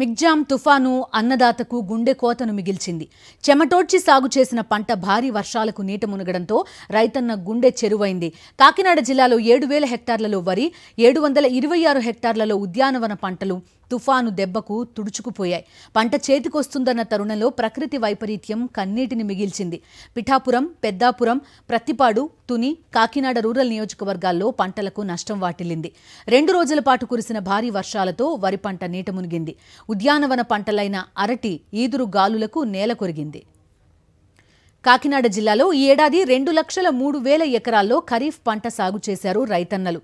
మిగ్జామ్ తుఫాను అన్నదాతకు గుండె కోతను మిగిల్చింది చెమటోడ్చి సాగు చేసిన పంట భారీ వర్షాలకు నీట మునగడంతో రైతన్న గుండె చెరువైంది కాకినాడ జిల్లాలో ఏడు వేల హెక్టార్లలో వరి ఏడు వందల ఇరవై ఆరు హెక్టార్లలో ఉద్యానవన పంటలు తుఫాను దెబ్బకు తుడుచుకుపోయాయి పంట చేతికొస్తుందన్న తరుణంలో ప్రకృతి వైపరీత్యం కన్నీటిని మిగిల్చింది పిఠాపురం పెద్దాపురం ప్రత్తిపాడు తుని కాకినాడ రూరల్ నియోజకవర్గాల్లో పంటలకు నష్టం వాటిల్లింది రెండు రోజుల పాటు కురిసిన భారీ వర్షాలతో వరి పంట నీట మునిగింది ఉద్యానవన పంటలైన అరటి ఈదురు గాలులకు నేల కొరిగింది కాకినాడ జిల్లాలో ఈ ఏడాది రెండు లక్షల మూడు వేల ఎకరాల్లో ఖరీఫ్ పంట సాగు చేశారు రైతన్నలు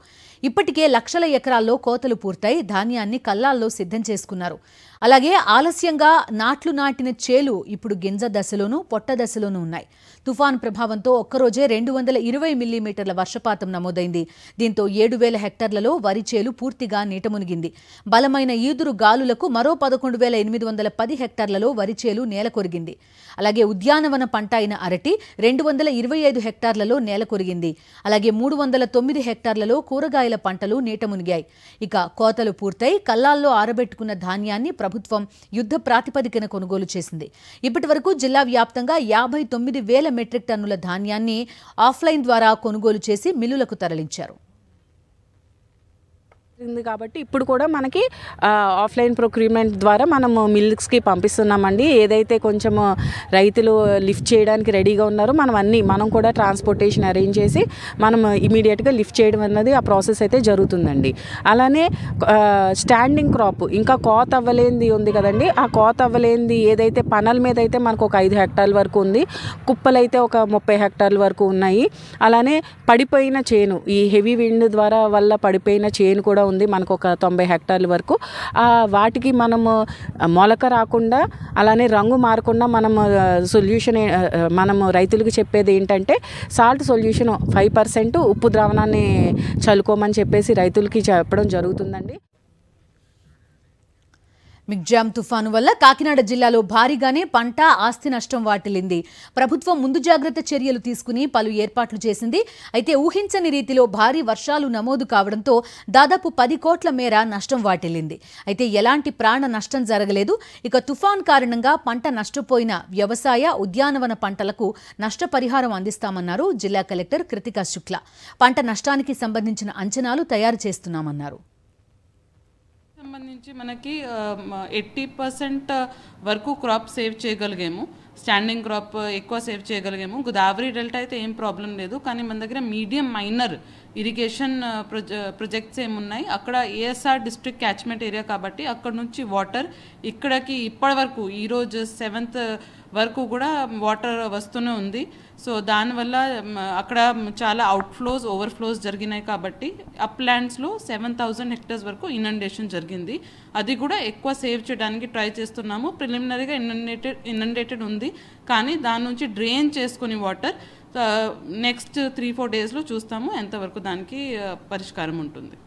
ఇప్పటికే లక్షల ఎకరాల్లో కోతలు పూర్తయి ధాన్యాన్ని కల్లాల్లో సిద్ధం చేసుకున్నారు అలాగే ఆలస్యంగా నాట్లు నాటిన చేలు ఇప్పుడు గింజ దశలోనూ పొట్ట దశలోనూ ఉన్నాయి తుఫాన్ ప్రభావంతో ఒక్కరోజే రెండు వందల ఇరవై మిల్లీమీటర్ల వర్షపాతం నమోదైంది దీంతో ఏడు వేల హెక్టార్లలో వరి చేలు పూర్తిగా నీటమునిగింది బలమైన ఈదురు గాలులకు మరో పదకొండు వేల ఎనిమిది వందల పది హెక్టార్లలో వరి చేలు నేలకొరిగింది అలాగే ఉద్యానవన పంట అరటి రెండు వందల ఇరవై ఐదు హెక్టార్లలో నేల కొరిగింది అలాగే మూడు వందల తొమ్మిది హెక్టార్లలో కూరగాయల పంటలు నీట మునిగాయి ఇక కోతలు పూర్తయి కల్లాల్లో ఆరబెట్టుకున్న ధాన్యాన్ని ప్రభుత్వం యుద్ధ ప్రాతిపదికన కొనుగోలు చేసింది ఇప్పటి వరకు జిల్లా వ్యాప్తంగా యాభై తొమ్మిది వేల మెట్రిక్ టన్నుల ధాన్యాన్ని ఆఫ్లైన్ ద్వారా కొనుగోలు చేసి మిల్లులకు తరలించారు జరిగింది కాబట్టి ఇప్పుడు కూడా మనకి ఆఫ్లైన్ ప్రొక్యూర్మెంట్ ద్వారా మనం మిల్క్స్కి పంపిస్తున్నామండి ఏదైతే కొంచెం రైతులు లిఫ్ట్ చేయడానికి రెడీగా ఉన్నారో మనం అన్నీ మనం కూడా ట్రాన్స్పోర్టేషన్ అరేంజ్ చేసి మనం ఇమీడియట్గా లిఫ్ట్ చేయడం అన్నది ఆ ప్రాసెస్ అయితే జరుగుతుందండి అలానే స్టాండింగ్ క్రాప్ ఇంకా కోత అవ్వలేంది ఉంది కదండి ఆ కోత అవ్వలేంది ఏదైతే పనల మీద అయితే మనకు ఒక ఐదు హెక్టార్ల వరకు ఉంది కుప్పలు అయితే ఒక ముప్పై హెక్టార్ల వరకు ఉన్నాయి అలానే పడిపోయిన చేను ఈ హెవీ విండ్ ద్వారా వల్ల పడిపోయిన చేను కూడా ఉంది మనకు ఒక తొంభై హెక్టార్ల వరకు వాటికి మనము మొలక రాకుండా అలానే రంగు మారకుండా మనం సొల్యూషన్ మనము రైతులకు చెప్పేది ఏంటంటే సాల్ట్ సొల్యూషన్ ఫైవ్ పర్సెంట్ ఉప్పు ద్రావణాన్ని చల్లుకోమని చెప్పేసి రైతులకి చెప్పడం జరుగుతుందండి మిగ్జామ్ తుఫాను వల్ల కాకినాడ జిల్లాలో భారీగానే పంట ఆస్తి నష్టం వాటిల్లింది ప్రభుత్వం ముందు జాగ్రత్త చర్యలు తీసుకుని పలు ఏర్పాట్లు చేసింది అయితే ఊహించని రీతిలో భారీ వర్షాలు నమోదు కావడంతో దాదాపు పది కోట్ల మేర నష్టం వాటిల్లింది అయితే ఎలాంటి ప్రాణ నష్టం జరగలేదు ఇక తుఫాన్ కారణంగా పంట నష్టపోయిన వ్యవసాయ ఉద్యానవన పంటలకు నష్టపరిహారం అందిస్తామన్నారు జిల్లా కలెక్టర్ కృతికా శుక్ల పంట నష్టానికి సంబంధించిన అంచనాలు తయారు చేస్తున్నామన్నారు సంబంధించి మనకి ఎయిటీ పర్సెంట్ వరకు క్రాప్ సేవ్ చేయగలిగాము స్టాండింగ్ క్రాప్ ఎక్కువ సేవ్ చేయగలిగాము గోదావరి డెల్టా అయితే ఏం ప్రాబ్లం లేదు కానీ మన దగ్గర medium minor irrigation proje projects ఏమున్నాయి అక్కడ ఏఎస్ఆర్ డిస్ట్రిక్ట్ క్యాచ్మెంట్ ఏరియా కాబట్టి అక్కడ నుంచి వాటర్ ఇక్కడికి ఇప్పటివరకు ఈరోజు సెవెంత్ వరకు కూడా వాటర్ వస్తూనే ఉంది సో దానివల్ల అక్కడ చాలా అవుట్ఫ్లోస్ ఓవర్ఫ్లోస్ జరిగినాయి కాబట్టి అప్ ల్యాండ్స్లో సెవెన్ థౌజండ్ హెక్టర్స్ వరకు ఇనండేషన్ జరిగింది అది కూడా ఎక్కువ సేవ్ చేయడానికి ట్రై చేస్తున్నాము ప్రిలిమినరీగా ఇనండేటెడ్ ఇనండేటెడ్ ఉంది కానీ దాని నుంచి డ్రైన్ చేసుకుని వాటర్ నెక్స్ట్ త్రీ ఫోర్ డేస్లో చూస్తాము ఎంతవరకు దానికి పరిష్కారం ఉంటుంది